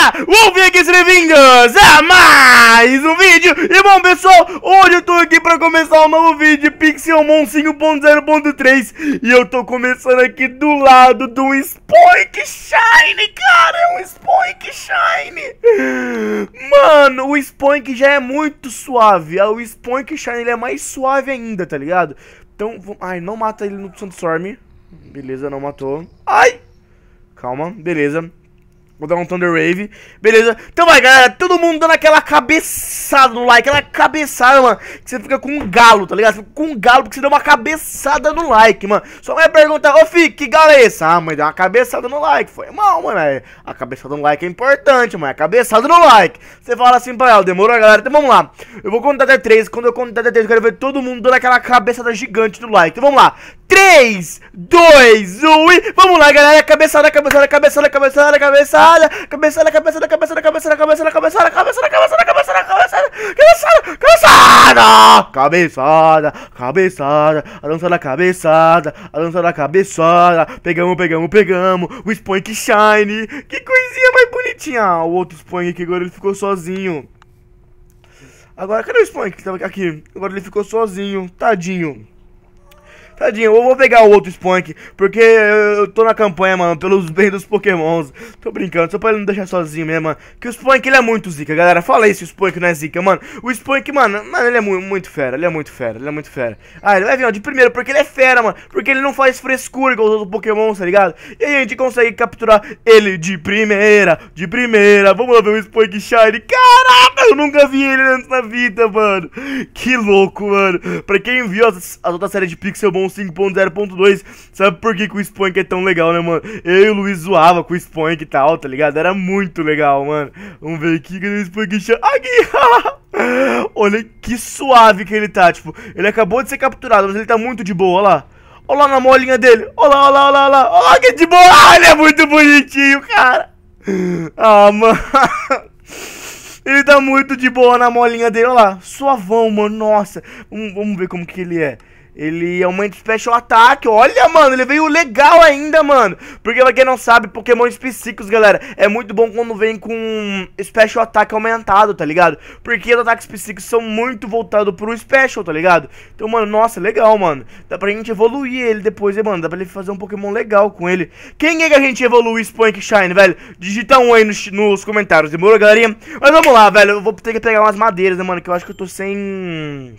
Beleza? Wolfix, bem-vindos a é mais um vídeo E bom pessoal, hoje eu tô aqui pra começar um novo vídeo Pixelmon 5.0.3 E eu tô começando aqui do lado do Spoink Shine, cara É um Spoink Shine Mano, o Spoink já é muito suave ah, O Spoink Shine ele é mais suave ainda, tá ligado? Então, ai, não mata ele no Sandstorm Beleza, não matou Ai Calma, beleza Vou dar um Thunder Wave. Beleza. Então vai, galera. Todo mundo dando aquela cabeçada no like. Aquela cabeçada, mano. Que você fica com um galo, tá ligado? Você fica com um galo porque você deu uma cabeçada no like, mano. Só vai perguntar, ô Fique, que galo é esse? Ah, mãe, deu uma cabeçada no like. Foi mal, mano. A cabeçada no like é importante, mano. A cabeçada no like. Você fala assim pra ela, demorou, galera? Então vamos lá. Eu vou contar até 3. Quando eu contar até 3, eu quero ver todo mundo dando aquela cabeçada gigante no like. Então vamos lá. 3, 2, 1 e... Vamos lá, galera. Cabeçada, cabeçada, cabeçada, cabeçada, cabeçada cabeçada, cabeçada, cabeçada, cabeçada, cabeçada, cabeçada, cabeçada, cabeçada, cabeçada, cabeçada, cabeçada, cabeçada, cabeçada, cabeçada, cabeçada, a dança da cabeçada, a dança da cabeçada, pegamos, pegamos, pegamos, o Spunk Shine, que coisinha mais bonitinha, cabeçada o outro Spunk que agora ele ficou sozinho. Agora, cadê o Spunk que tava aqui? Agora ele ficou sozinho, tadinho. Tadinho, eu vou pegar o outro Spunk, porque eu tô na campanha, mano, pelos bem dos pokémons. Tô brincando, só pra ele não deixar sozinho mesmo, mano. Que o Spunk, ele é muito zica, galera. Fala aí se o Spunk não é zica, mano. O Spunk, mano, mano, ele é muito, muito fera, ele é muito fera, ele é muito fera. Ah, ele vai vir, ó, de primeiro, porque ele é fera, mano. Porque ele não faz frescura igual os outros pokémons, tá ligado? E aí a gente consegue capturar ele de primeira, de primeira. Vamos lá ver o Spunk Shine. Caraca, eu nunca vi ele antes na vida, mano. Que louco, mano. Pra quem viu as, as outras séries de Pixelmon 5.0.2. Sabe por que, que o Spank é tão legal, né, mano? Eu e o Luiz zoava com o Spank e tal, tá ligado? Era muito legal, mano. Vamos ver aqui que o Spank chama. Aqui! Olha que suave que ele tá, tipo, ele acabou de ser capturado, mas ele tá muito de boa, olha lá. Olha lá na molinha dele. Olha lá, olha lá, olha lá, olha Olha que de boa. Ah, ele é muito bonitinho, cara. Ah, mano. Ele tá muito de boa na molinha dele, olha lá. Suavão, mano, nossa. vamos ver como que ele é. Ele aumenta é o Special Attack. Olha, mano, ele veio legal ainda, mano. Porque pra quem não sabe, Pokémon específicos, galera, é muito bom quando vem com Special Attack aumentado, tá ligado? Porque os ataques específicos são muito voltados pro Special, tá ligado? Então, mano, nossa, legal, mano. Dá pra gente evoluir ele depois, hein, mano. Dá pra ele fazer um Pokémon legal com ele. Quem é que a gente evolui Spunk Shine, velho? Digita um aí nos, nos comentários, demorou, galerinha? Mas vamos lá, velho. Eu vou ter que pegar umas madeiras, né, mano? Que eu acho que eu tô sem...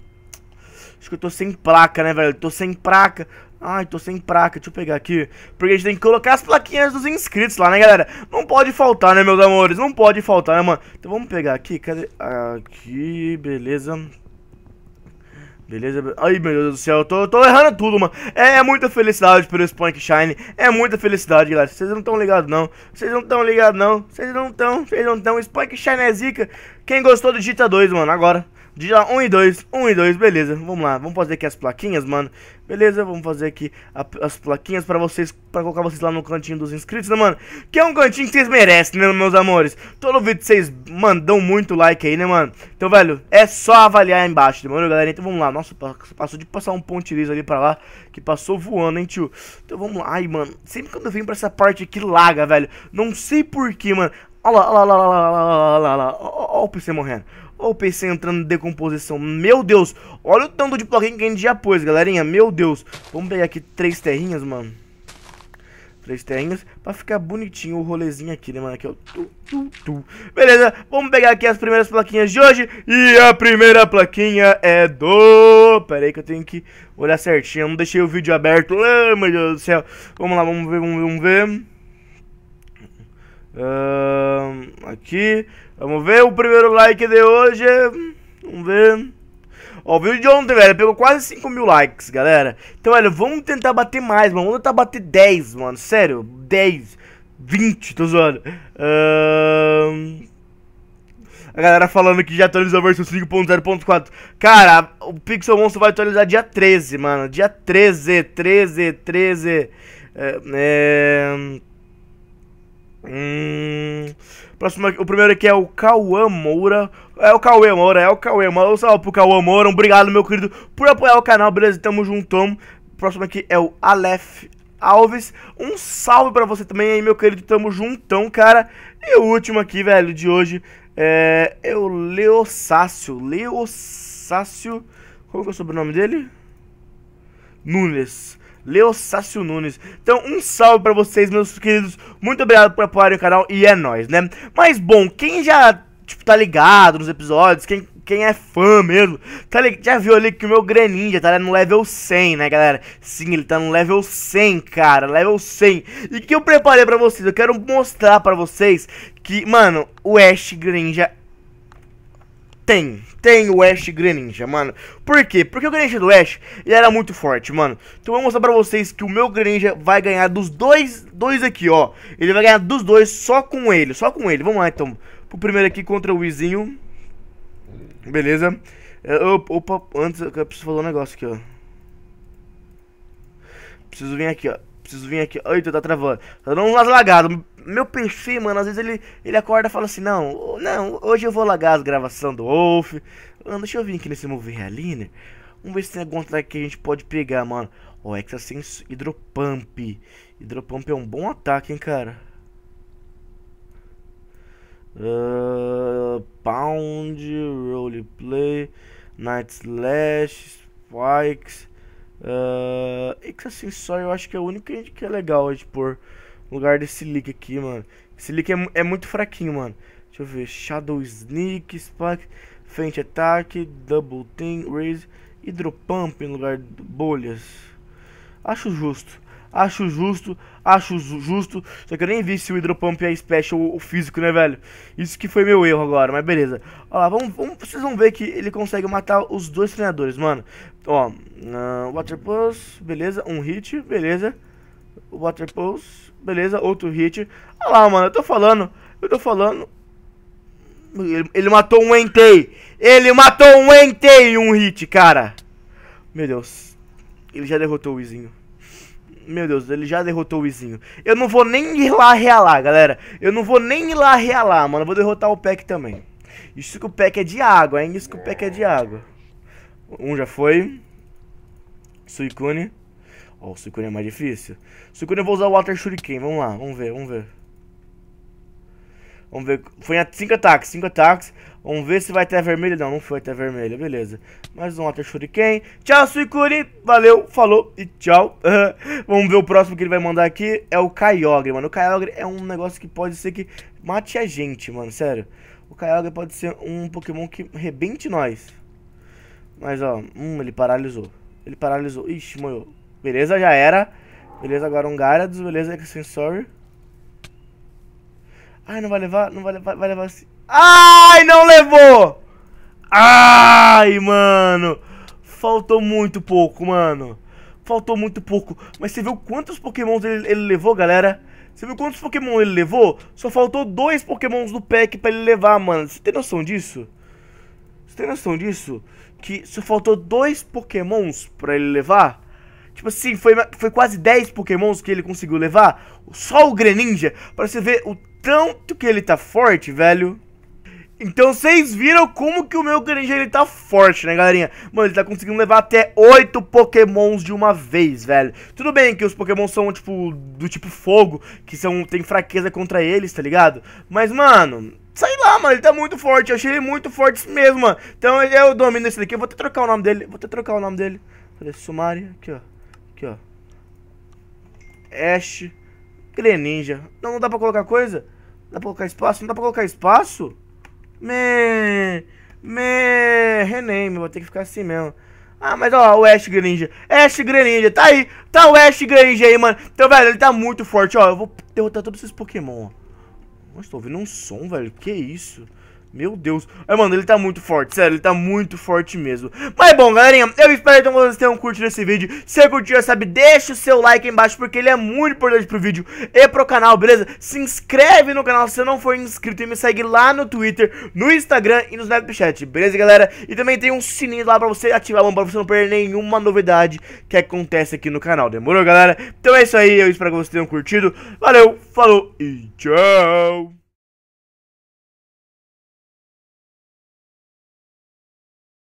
Acho que eu tô sem placa, né, velho? Tô sem placa. Ai, tô sem placa, deixa eu pegar aqui. Porque a gente tem que colocar as plaquinhas dos inscritos lá, né, galera? Não pode faltar, né, meus amores? Não pode faltar, né, mano? Então vamos pegar aqui, cadê? Aqui, beleza. Beleza? Ai, meu Deus do céu, eu tô, tô errando tudo, mano. É, é, muita felicidade pelo Spunk Shine. É muita felicidade, galera. Vocês não tão ligados, não. Vocês não tão ligados, não. Vocês não tão, vocês não tão Spunk Shine é zica. Quem gostou, digita 2, mano, agora. Dia 1 e 2, 1 e 2, beleza, vamos lá, vamos fazer aqui as plaquinhas, mano Beleza, vamos fazer aqui a, as plaquinhas pra vocês, pra colocar vocês lá no cantinho dos inscritos, né, mano Que é um cantinho que vocês merecem, né, meus amores Todo vídeo vocês, mandam muito like aí, né, mano Então, velho, é só avaliar aí embaixo, demorou, né, galera? Então vamos lá, nossa, passou de passar um ponte ali pra lá Que passou voando, hein, tio Então vamos lá, ai, mano, sempre quando eu venho pra essa parte aqui, laga, velho Não sei porquê, mano Olha lá, olha lá, olha lá, olha lá, olha lá, olha o PC morrendo. Olha o PC entrando em decomposição. Meu Deus, olha o tanto de plugin que a gente já pôs, galerinha. Meu Deus, vamos pegar aqui três terrinhas, mano. Três terrinhas pra ficar bonitinho o rolezinho aqui, né, mano? Aqui, ó. É tu, tu, tu. Beleza, vamos pegar aqui as primeiras plaquinhas de hoje. E a primeira plaquinha é do... Pera aí que eu tenho que olhar certinho. Eu não deixei o vídeo aberto. Ai, meu Deus do céu. Vamos lá, vamos ver, vamos ver, vamos ver. Uh, aqui, vamos ver o primeiro like de hoje. Vamos ver. Ó, o vídeo de ontem, velho, pegou quase 5 mil likes, galera. Então, velho, vamos tentar bater mais, mano. Vamos tentar bater 10, mano. Sério, 10, 20, tô zoando. Uh, a galera falando que já atualizou a versão 5.0.4. Cara, o Pixel Monstro vai atualizar dia 13, mano. Dia 13, 13, 13. É. é... Hum, próximo, o primeiro aqui é o Cauã Moura. É o Cauê Moura, é o Cauê Moura. Um salve pro Cauã Moura. Obrigado, meu querido, por apoiar o canal, beleza? Tamo juntão. Próximo aqui é o Aleph Alves. Um salve pra você também aí, meu querido. Tamo juntão, cara. E o último aqui, velho, de hoje é, é o Leossácio. Leossácio. Qual é o sobrenome dele? Nunes. Leossácio Nunes. Então, um salve para vocês, meus queridos. Muito obrigado por apoiarem o canal e é nóis, né? Mas, bom, quem já, tipo, tá ligado nos episódios, quem quem é fã mesmo, tá ligado? Já viu ali que o meu Greninja tá no level 100, né, galera? Sim, ele tá no level 100, cara, level 100. E que eu preparei pra vocês? Eu quero mostrar pra vocês que, mano, o Ash Greninja tem, tem o Ash Greninja, mano. Por quê? Porque o Greninja do Ash, ele era muito forte, mano. Então eu vou mostrar pra vocês que o meu Greninja vai ganhar dos dois, dois aqui, ó. Ele vai ganhar dos dois só com ele, só com ele. Vamos lá, então. Pro primeiro aqui contra o Wizinho. Beleza. É, opa, antes eu preciso falar um negócio aqui, ó. Preciso vir aqui, ó preciso vir aqui. tu tá travando. Tá dando umas lagadas. Meu PC, mano, às vezes ele, ele acorda e fala assim, não, não, hoje eu vou lagar as gravações do Wolf. Mano, deixa eu vir aqui nesse Movie Realiner. Vamos ver se tem algum ataque que a gente pode pegar, mano. Ó, oh, Exasense Hidropump. Hidropump é um bom ataque, hein, cara. Uh, pound, Roleplay, Night Slash, Spikes. Uh, ah, e é que assim, só eu acho que é o único que é legal de pôr no lugar desse leak aqui, mano. Esse leak é, é muito fraquinho, mano. Deixa eu ver. Shadow Sneak, Spike, Faint Attack, Double Team, Raise e Drop Pump no lugar de bolhas. Acho justo. Acho justo, acho justo. Só que eu nem vi se o Hidropump é special ou físico, né, velho? Isso que foi meu erro agora, mas beleza. Ó lá, vamos, vamos, vocês vão ver que ele consegue matar os dois treinadores, mano. Ó, uh, Water Pulse, beleza. Um hit, beleza. Water Pulse, beleza. Outro hit. Ó lá, mano, eu tô falando, eu tô falando. Ele, ele matou um Entei. Ele matou um Entei em um hit, cara. Meu Deus. Ele já derrotou o Izinho. Meu Deus, ele já derrotou o Izinho. Eu não vou nem ir lá realar, galera. Eu não vou nem ir lá realar, mano. Eu vou derrotar o Peck também. Isso que o Peck é de água, hein? Isso que o Peck é de água. Um já foi. Suicune. Ó, oh, o Suicune é mais difícil. Suicune eu vou usar o Water Shuriken. Vamos lá, vamos ver, vamos ver. Vamos ver. Foi 5 ataques, 5 ataques. Vamos ver se vai até vermelho. Não, não foi até vermelho. Beleza. Mais um Water Shuriken. Tchau, Suicuri Valeu, falou e tchau. Vamos ver o próximo que ele vai mandar aqui. É o Kyogre, mano. O Kyogre é um negócio que pode ser que mate a gente, mano. Sério. O Kyogre pode ser um Pokémon que rebente nós. Mas, ó. Hum, ele paralisou. Ele paralisou. Ixi, morreu. Beleza, já era. Beleza, agora um Gyarados. Beleza, Extensory. Ai, não vai levar? Não vai levar? Vai levar... Ai, não levou! Ai, mano! Faltou muito pouco, mano. Faltou muito pouco. Mas você viu quantos pokémons ele, ele levou, galera? Você viu quantos pokémon ele levou? Só faltou dois pokémons do pack pra ele levar, mano. Você tem noção disso? Você tem noção disso? Que só faltou dois pokémons pra ele levar? Tipo assim, foi, foi quase 10 pokémons que ele conseguiu levar. Só o Greninja. Pra você ver o tanto que ele tá forte, velho. Então vocês viram como que o meu Greninja ele tá forte, né, galerinha? Mano, ele tá conseguindo levar até 8 pokémons de uma vez, velho. Tudo bem que os pokémons são, tipo, do tipo fogo, que são, tem fraqueza contra eles, tá ligado? Mas, mano, sei lá, mano, ele tá muito forte. Eu achei ele muito forte mesmo, mano. Então eu é domino esse daqui. Eu vou até trocar o nome dele. Vou até trocar o nome dele. Cadê? Sumari. Aqui, ó. Aqui, ó. Ash. Greninja. Não, não dá pra colocar coisa? Dá pra colocar espaço? Não dá pra colocar espaço? Me. Me. Rename, vou ter que ficar assim mesmo. Ah, mas ó, o Ash Greninja. Ash Greninja, tá aí. Tá o Ash Greninja aí, mano. Então, velho, ele tá muito forte, ó. Eu vou derrotar todos esses Pokémon, ó. Nossa, tô ouvindo um som, velho. Que isso? Meu Deus. É, mano, ele tá muito forte, sério, ele tá muito forte mesmo. Mas bom, galerinha, eu espero então que vocês tenham curtido esse vídeo. Se curtiu, já sabe, deixa o seu like aí embaixo, porque ele é muito importante pro vídeo e pro canal, beleza? Se inscreve no canal se você não for inscrito e me segue lá no Twitter, no Instagram e no Snapchat, beleza, galera? E também tem um sininho lá pra você ativar, mano, pra você não perder nenhuma novidade que acontece aqui no canal, demorou, galera? Então é isso aí, eu espero que vocês tenham curtido. Valeu, falou e tchau!